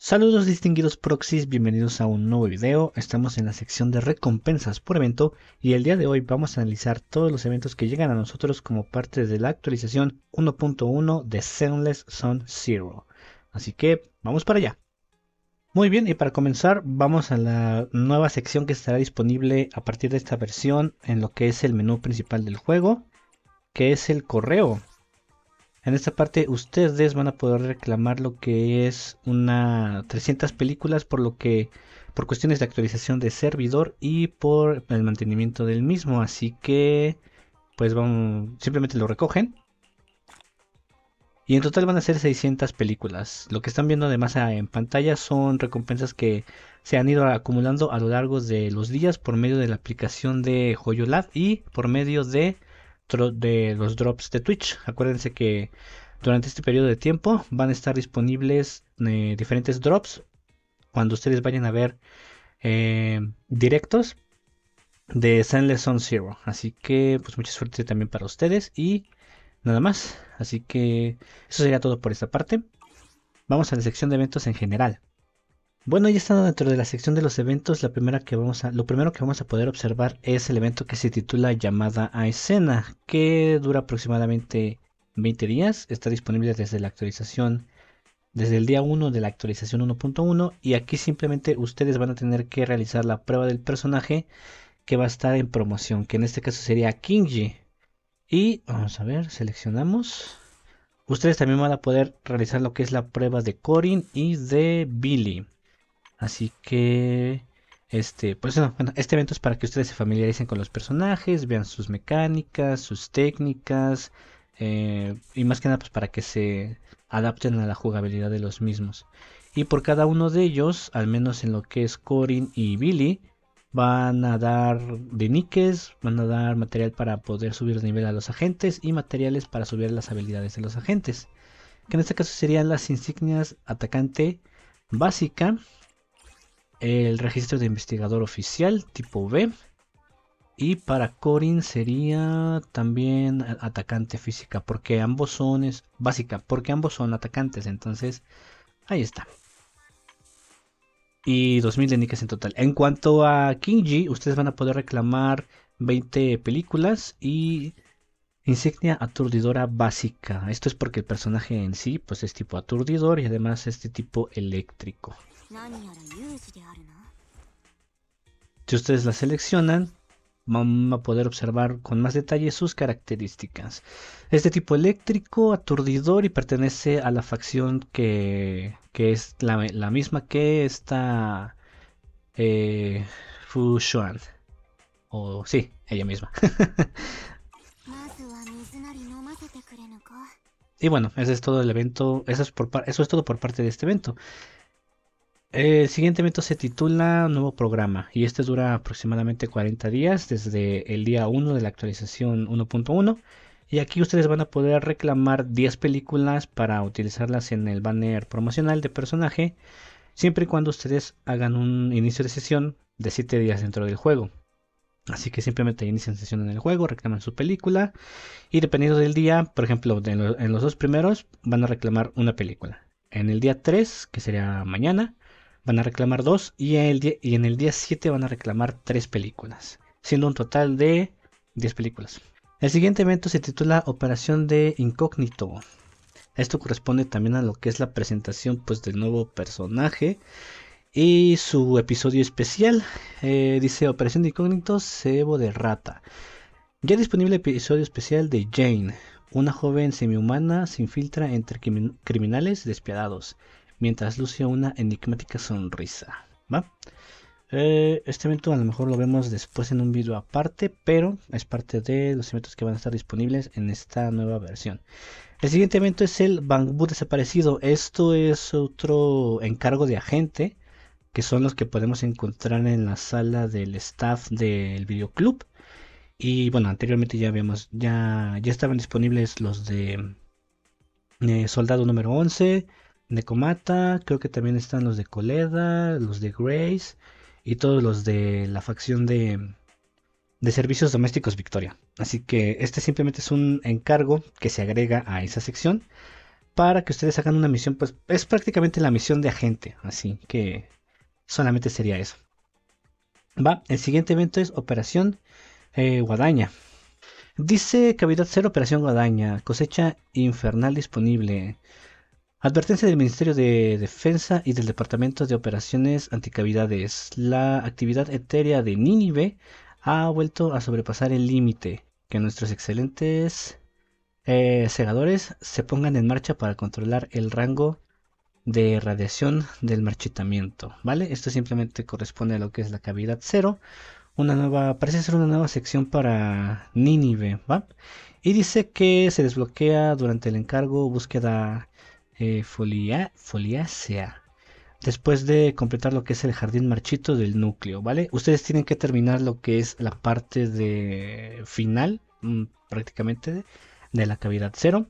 Saludos distinguidos proxies, bienvenidos a un nuevo video. Estamos en la sección de recompensas por evento y el día de hoy vamos a analizar todos los eventos que llegan a nosotros como parte de la actualización 1.1 de Soundless Zone Zero. Así que vamos para allá. Muy bien, y para comenzar vamos a la nueva sección que estará disponible a partir de esta versión en lo que es el menú principal del juego, que es el correo. En esta parte ustedes van a poder reclamar lo que es una 300 películas por lo que por cuestiones de actualización de servidor y por el mantenimiento del mismo, así que pues simplemente lo recogen. Y en total van a ser 600 películas. Lo que están viendo además en pantalla son recompensas que se han ido acumulando a lo largo de los días por medio de la aplicación de Joyolab y por medio de de los drops de Twitch. Acuérdense que durante este periodo de tiempo van a estar disponibles eh, diferentes drops cuando ustedes vayan a ver eh, directos de Sandless on Zero. Así que pues mucha suerte también para ustedes y nada más. Así que eso sería todo por esta parte. Vamos a la sección de eventos en general. Bueno, ya estando dentro de la sección de los eventos, la primera que vamos a, lo primero que vamos a poder observar es el evento que se titula Llamada a escena, que dura aproximadamente 20 días, está disponible desde la actualización, desde el día 1 de la actualización 1.1 y aquí simplemente ustedes van a tener que realizar la prueba del personaje que va a estar en promoción, que en este caso sería Kingji, Y vamos a ver, seleccionamos. Ustedes también van a poder realizar lo que es la prueba de Corin y de Billy. Así que, este, pues bueno, este evento es para que ustedes se familiaricen con los personajes, vean sus mecánicas, sus técnicas, eh, y más que nada pues para que se adapten a la jugabilidad de los mismos. Y por cada uno de ellos, al menos en lo que es Corin y Billy, van a dar de niques, van a dar material para poder subir de nivel a los agentes y materiales para subir las habilidades de los agentes. Que en este caso serían las insignias atacante básica, el registro de investigador oficial tipo B. Y para Corin sería también atacante física, porque ambos son básica, porque ambos son atacantes, entonces ahí está. Y 2000 de en total. En cuanto a Kingji ustedes van a poder reclamar 20 películas y Insignia aturdidora básica. Esto es porque el personaje en sí pues es tipo aturdidor y además es de tipo eléctrico. Si ustedes la seleccionan, van a poder observar con más detalle sus características. Es de tipo eléctrico, aturdidor y pertenece a la facción que, es la, misma que está eh, Fu O sí, ella misma. y bueno, ese es todo el evento. Eso es, por, eso es todo por parte de este evento. Eh, el siguiente evento se titula Nuevo Programa y este dura aproximadamente 40 días desde el día 1 de la actualización 1.1 y aquí ustedes van a poder reclamar 10 películas para utilizarlas en el banner promocional de personaje siempre y cuando ustedes hagan un inicio de sesión de 7 días dentro del juego. Así que simplemente inician sesión en el juego, reclaman su película y dependiendo del día, por ejemplo, en los dos primeros van a reclamar una película. En el día 3, que sería mañana, van a reclamar dos y en el día, y en el 7 van a reclamar tres películas, siendo un total de 10 películas. El siguiente evento se titula Operación de Incógnito. Esto corresponde también a lo que es la presentación pues, del nuevo personaje y su episodio especial. Eh, dice Operación de Incógnito, Cebo de Rata. Ya disponible el episodio especial de Jane, una joven semihumana se infiltra entre criminales despiadados mientras lucía una enigmática sonrisa. Eh, este evento a lo mejor lo vemos después en un video aparte, pero es parte de los eventos que van a estar disponibles en esta nueva versión. El siguiente evento es el Bambú desaparecido. Esto es otro encargo de agente, que son los que podemos encontrar en la sala del staff del videoclub. Y bueno, anteriormente ya habíamos, ya, ya estaban disponibles los de eh, Soldado número 11, Necomata, creo que también están los de Coleda, los de Grace y todos los de la facción de, Servicios Domésticos Victoria. Así que este simplemente es un encargo que se agrega a esa sección para que ustedes hagan una misión, pues es prácticamente la misión de agente, así que solamente sería eso. Va, el siguiente evento es Operación eh, Guadaña. Dice Cavidad 0 Operación Guadaña, cosecha infernal disponible. Advertencia del Ministerio de Defensa y del Departamento de Operaciones Anticavidades. La actividad etérea de Nínive ha vuelto a sobrepasar el límite. Que nuestros excelentes eh, segadores se pongan en marcha para controlar el rango de radiación del marchitamiento. ¿Vale? Esto simplemente corresponde a lo que es la cavidad cero. Una nueva, parece ser una nueva sección para Nínive, ¿va? Y dice que se desbloquea durante el encargo búsqueda eh, folia folia, sea Después de completar lo que es el jardín marchito del núcleo, ¿vale? Ustedes tienen que terminar lo que es la parte de final, mm, prácticamente, de la cavidad cero,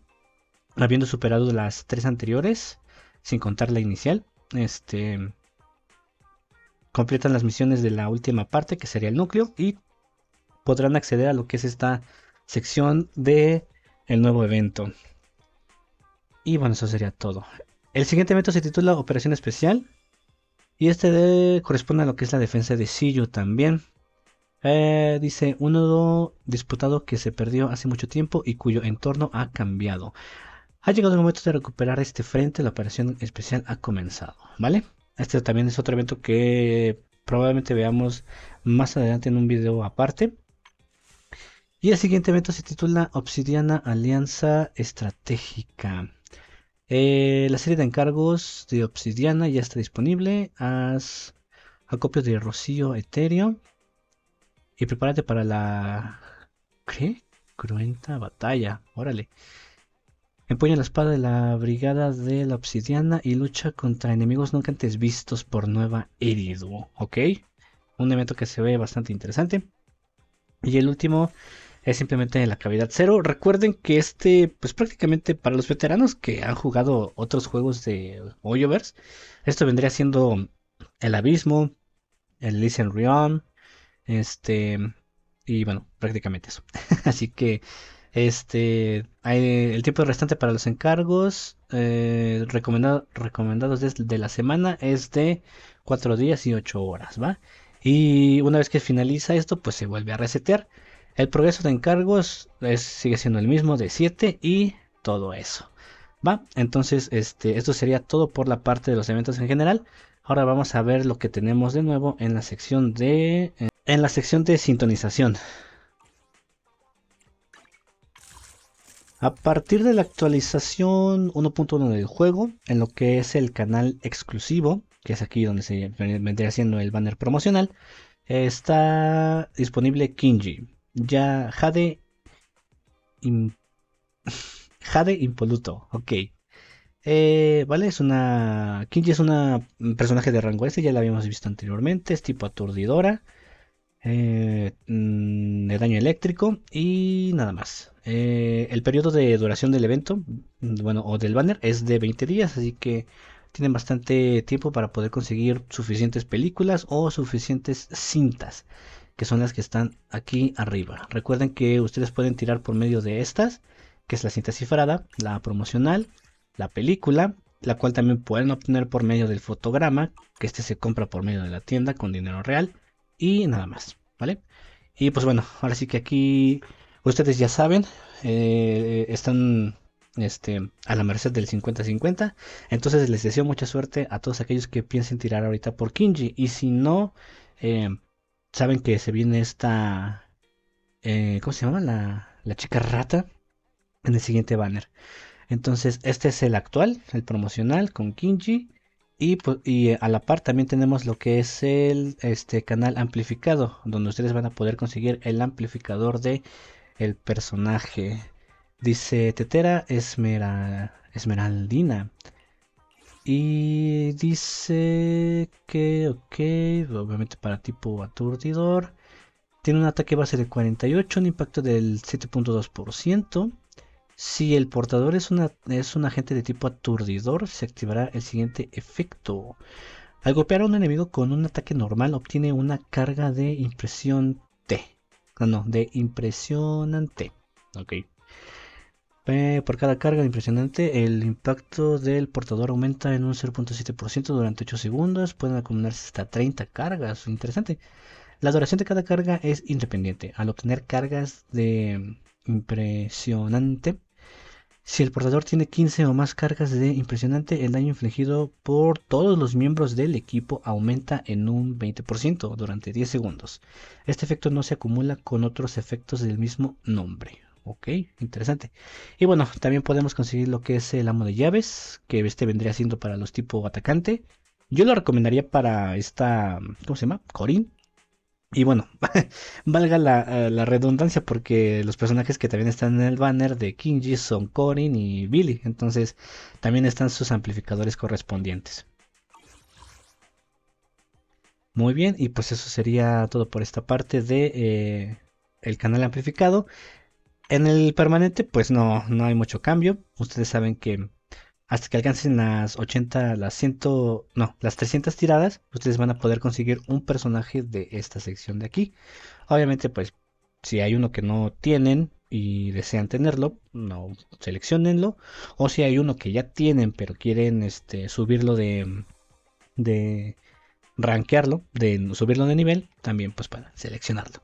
habiendo superado las tres anteriores, sin contar la inicial. Este completan las misiones de la última parte, que sería el núcleo, y podrán acceder a lo que es esta sección de el nuevo evento. Y bueno, eso sería todo. El siguiente evento se titula Operación Especial. Y este corresponde a lo que es la defensa de Sillo también. Eh, dice, un nodo disputado que se perdió hace mucho tiempo y cuyo entorno ha cambiado. Ha llegado el momento de recuperar este frente, la operación especial ha comenzado, ¿vale? Este también es otro evento que probablemente veamos más adelante en un video aparte. Y el siguiente evento se titula Obsidiana Alianza Estratégica. Eh, la serie de encargos de Obsidiana ya está disponible. Haz acopio de Rocío Etéreo. Y prepárate para la. ¿Qué? Cruenta batalla. Órale. Empuña la espada de la brigada de la obsidiana y lucha contra enemigos nunca antes vistos por Nueva Eridu. ¿Ok? Un evento que se ve bastante interesante. Y el último es simplemente la cavidad cero. Recuerden que este, pues prácticamente para los veteranos que han jugado otros juegos de Oyoverse, esto vendría siendo El Abismo, el Listen Rion, este, y bueno, prácticamente eso. Así que, este, el tiempo restante para los encargos eh, recomendados de la semana es de 4 días y 8 horas, ¿va? Y una vez que finaliza esto, pues se vuelve a resetear. El progreso de encargos sigue siendo el mismo de 7 y todo eso. ¿Va? Entonces, este, esto sería todo por la parte de los eventos en general. Ahora vamos a ver lo que tenemos de nuevo en la sección de, eh, en la sección de sintonización. A partir de la actualización 1.1 del juego, en lo que es el canal exclusivo, que es aquí donde se vendría haciendo el banner promocional, está disponible Kinji. Ya Jade. Jade Impoluto, ok. Eh, vale, es una. Kinji es una mm, personaje de rango S, ya la habíamos visto anteriormente. Es tipo aturdidora. Eh, mm, de daño eléctrico y nada más. Eh, el periodo de duración del evento, mm, bueno, o del banner, es de 20 días, así que tienen bastante tiempo para poder conseguir suficientes películas o suficientes cintas que son las que están aquí arriba. Recuerden que ustedes pueden tirar por medio de estas, que es la cinta cifrada, la promocional, la película, la cual también pueden obtener por medio del fotograma, que este se compra por medio de la tienda con dinero real y nada más, ¿vale? Y pues bueno, ahora sí que aquí ustedes ya saben, eh, están este, a la merced del 50-50. Entonces les deseo mucha suerte a todos aquellos que piensen tirar ahorita por Kinji. Y si no, eh, saben que se viene esta. Eh, ¿Cómo se llama? La, chica rata. En el siguiente banner. Entonces, este es el actual, el promocional con Kinji. Y, pues, y, a la par también tenemos lo que es el este, canal amplificado, donde ustedes van a poder conseguir el amplificador de el personaje. Dice Tetera Esmera, Esmeraldina. Y dice que, ok, obviamente para tipo aturdidor. Tiene un ataque base de 48, un impacto del 7.2%. Si el portador es, una, es un agente de tipo aturdidor, se activará el siguiente efecto. Al golpear a un enemigo con un ataque normal, obtiene una carga de impresión T. No, ah, no, de impresionante. Ok por cada carga impresionante, el impacto del portador aumenta en un 0.7% durante 8 segundos. Pueden acumularse hasta 30 cargas. Interesante. La duración de cada carga es independiente. Al obtener cargas de impresionante, si el portador tiene 15 o más cargas de impresionante, el daño infligido por todos los miembros del equipo aumenta en un 20% durante 10 segundos. Este efecto no se acumula con otros efectos del mismo nombre. Ok, interesante. Y bueno, también podemos conseguir lo que es el amo de llaves, que este vendría siendo para los tipo atacante. Yo lo recomendaría para esta, ¿cómo se llama? Corin. Y bueno, valga eh, la, redundancia porque los personajes que también están en el banner de Kinji son Corin y Billy. Entonces también están sus amplificadores correspondientes. Muy bien, y pues eso sería todo por esta parte de eh, el canal amplificado. En el permanente, pues no, no hay mucho cambio. Ustedes saben que hasta que alcancen las 80, las 100, no, las 300 tiradas, ustedes van a poder conseguir un personaje de esta sección de aquí. Obviamente, pues, si hay uno que no tienen y desean tenerlo, no, seleccionenlo. O si hay uno que ya tienen, pero quieren este, subirlo de, de, rankearlo, de subirlo de nivel, también pues para seleccionarlo.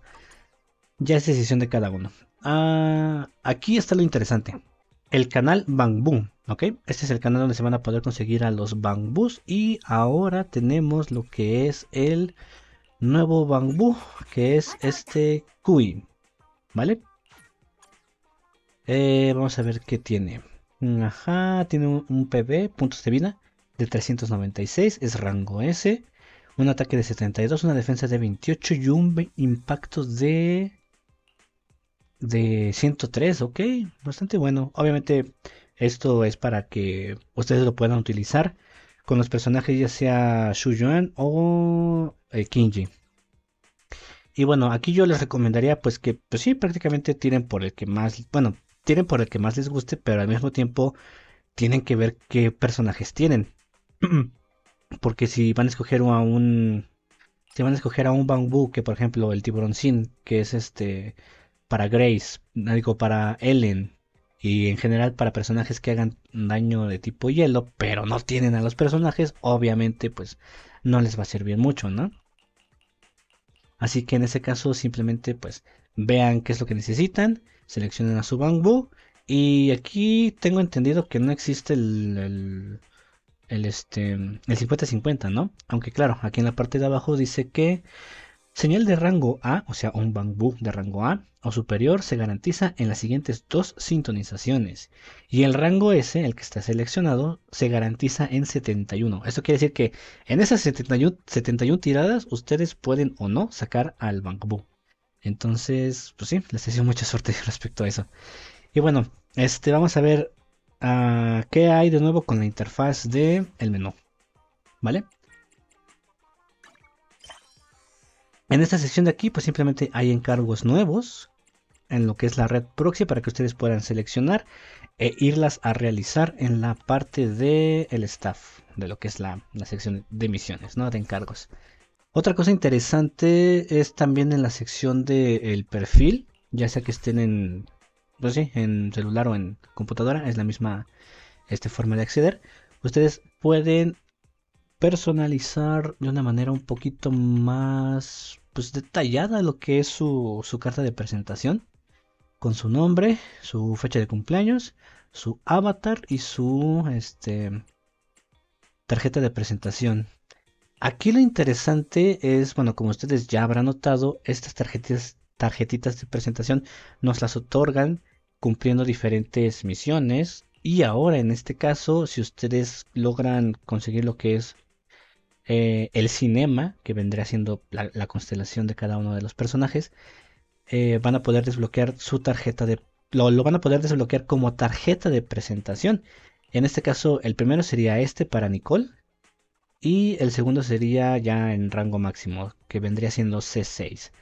Ya es decisión de cada uno. Ah, aquí está lo interesante. El canal Bamboo, ¿ok? Este es el canal donde se van a poder conseguir a los bambús. Y ahora tenemos lo que es el nuevo bambú, que es este Kui, ¿vale? Eh, vamos a ver qué tiene. Ajá, tiene un, un puntos de vida, de 396, es rango S. Un ataque de 72, una defensa de 28 y un impacto de de 103, ok, bastante bueno. Obviamente esto es para que ustedes lo puedan utilizar con los personajes ya sea Shu Yuan o eh, Kinji. Y bueno, aquí yo les recomendaría pues que pues sí, prácticamente tienen por el que más, bueno, tienen por el que más les guste, pero al mismo tiempo tienen que ver qué personajes tienen. Porque si van a escoger a un si van a escoger a un bambú, que por ejemplo el tiburón sin, que es este para Grace, digo para Ellen y en general para personajes que hagan daño de tipo hielo, pero no tienen a los personajes, obviamente pues no les va a servir mucho, ¿no? Así que en ese caso simplemente pues vean qué es lo que necesitan, seleccionen a su Bangbu y aquí tengo entendido que no existe el, el este el 50-50, ¿no? Aunque claro, aquí en la parte de abajo dice que Señal de rango A, o sea, un bambú de rango A o superior, se garantiza en las siguientes dos sintonizaciones. Y el rango S, el que está seleccionado, se garantiza en 71. Esto quiere decir que en esas 71, tiradas ustedes pueden o no sacar al bambú. Entonces, pues sí, les deseo mucha suerte respecto a eso. Y bueno, este, vamos a ver ah, qué hay de nuevo con la interfaz del el menú. ¿Vale? En esta sección de aquí, pues simplemente hay encargos nuevos en lo que es la red proxy para que ustedes puedan seleccionar e irlas a realizar en la parte del el staff, de lo que es la, sección de misiones, ¿no? De encargos. Otra cosa interesante es también en la sección del perfil, ya sea que estén en, pues en celular o en computadora, es la misma este, forma de acceder. Ustedes pueden personalizar de una manera un poquito más pues detallada lo que es su, carta de presentación, con su nombre, su fecha de cumpleaños, su avatar y su este, tarjeta de presentación. Aquí lo interesante es, bueno, como ustedes ya habrán notado, estas tarjetas, tarjetitas de presentación nos las otorgan cumpliendo diferentes misiones. Y ahora, en este caso, si ustedes logran conseguir lo que es eh, el cinema, que vendría siendo la, constelación de cada uno de los personajes, eh, van a poder desbloquear su tarjeta de... lo, van a poder desbloquear como tarjeta de presentación. En este caso, el primero sería este para Nicole. Y el segundo sería ya en rango máximo, que vendría siendo C6.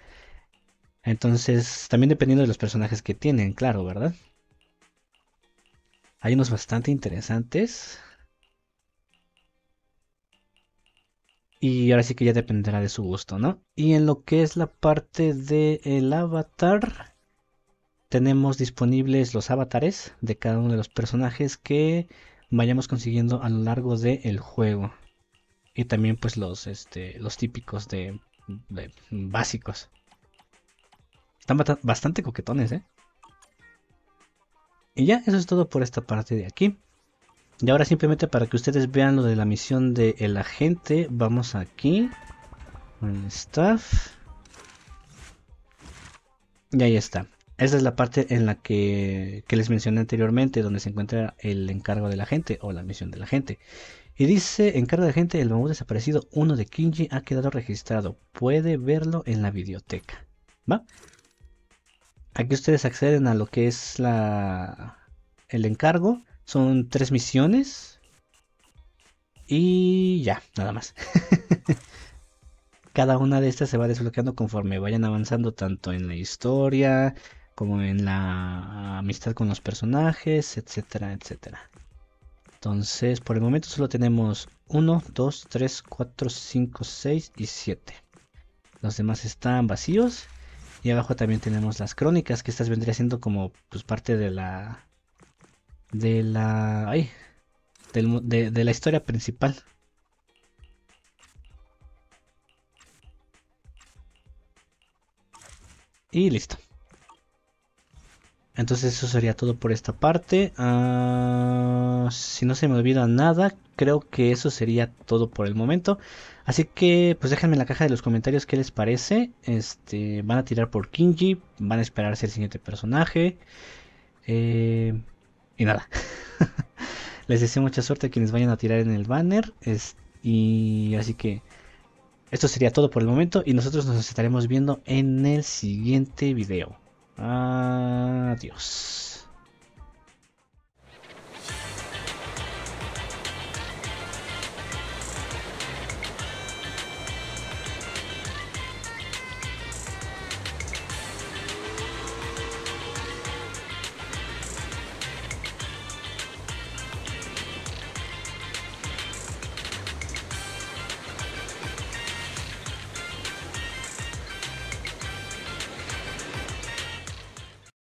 Entonces, también dependiendo de los personajes que tienen, claro, ¿verdad? Hay unos bastante interesantes. Y ahora sí que ya dependerá de su gusto, ¿no? Y en lo que es la parte del el avatar, tenemos disponibles los avatares de cada uno de los personajes que vayamos consiguiendo a lo largo del juego. Y también pues los, este, los típicos de básicos. Están bastante coquetones, ¿eh? Y ya, eso es todo por esta parte de aquí. Y ahora simplemente para que ustedes vean lo de la misión del el agente, vamos aquí. staff. Y ahí está. Esa es la parte en la que, que, les mencioné anteriormente, donde se encuentra el encargo de la gente o la misión de la gente. Y dice, encargo de agente, el mamut desaparecido uno de Kinji ha quedado registrado. Puede verlo en la biblioteca. ¿Va? Aquí ustedes acceden a lo que es la, el encargo. Son tres misiones. Y ya, nada más. Cada una de estas se va desbloqueando conforme vayan avanzando tanto en la historia como en la amistad con los personajes, etcétera, etcétera. Entonces, por el momento solo tenemos 1, 2, 3, 4, 5, 6 y 7. Los demás están vacíos. Y abajo también tenemos las crónicas, que estas vendría siendo como pues, parte de la de la de, la historia principal. Y listo. Entonces eso sería todo por esta parte. Ah, si no se me olvida nada, creo que eso sería todo por el momento. Así que pues déjenme en la caja de los comentarios qué les parece. Este, van a tirar por Kinji, van a esperarse el siguiente personaje. Eh, y nada. Les deseo mucha suerte a quienes vayan a tirar en el banner. Es, y así que esto sería todo por el momento. Y nosotros nos estaremos viendo en el siguiente video. Adiós.